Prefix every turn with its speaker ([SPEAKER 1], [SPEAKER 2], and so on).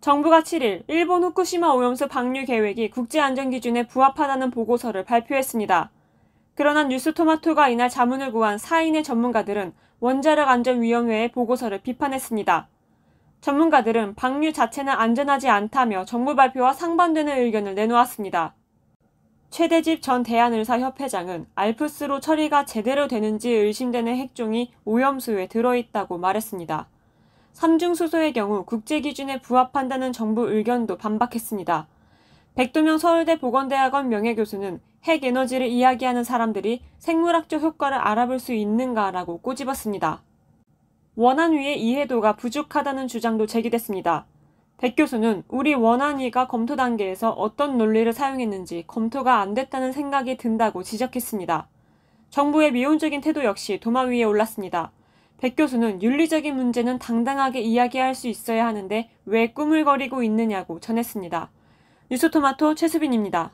[SPEAKER 1] 정부가 7일 일본 후쿠시마 오염수 방류 계획이 국제안전기준에 부합하다는 보고서를 발표했습니다. 그러나 뉴스토마토가 이날 자문을 구한 4인의 전문가들은 원자력안전위원회의 보고서를 비판했습니다. 전문가들은 방류 자체는 안전하지 않다며 정부 발표와 상반되는 의견을 내놓았습니다. 최대집 전 대한의사협회장은 알프스로 처리가 제대로 되는지 의심되는 핵종이 오염수에 들어있다고 말했습니다. 삼중수소의 경우 국제 기준에 부합한다는 정부 의견도 반박했습니다. 백도명 서울대 보건대학원 명예교수는 핵 에너지를 이야기하는 사람들이 생물학적 효과를 알아볼 수 있는가라고 꼬집었습니다. 원안위의 이해도가 부족하다는 주장도 제기됐습니다. 백 교수는 우리 원안위가 검토 단계에서 어떤 논리를 사용했는지 검토가 안 됐다는 생각이 든다고 지적했습니다. 정부의 미온적인 태도 역시 도마 위에 올랐습니다. 백 교수는 윤리적인 문제는 당당하게 이야기할 수 있어야 하는데 왜 꾸물거리고 있느냐고 전했습니다. 뉴스토마토 최수빈입니다.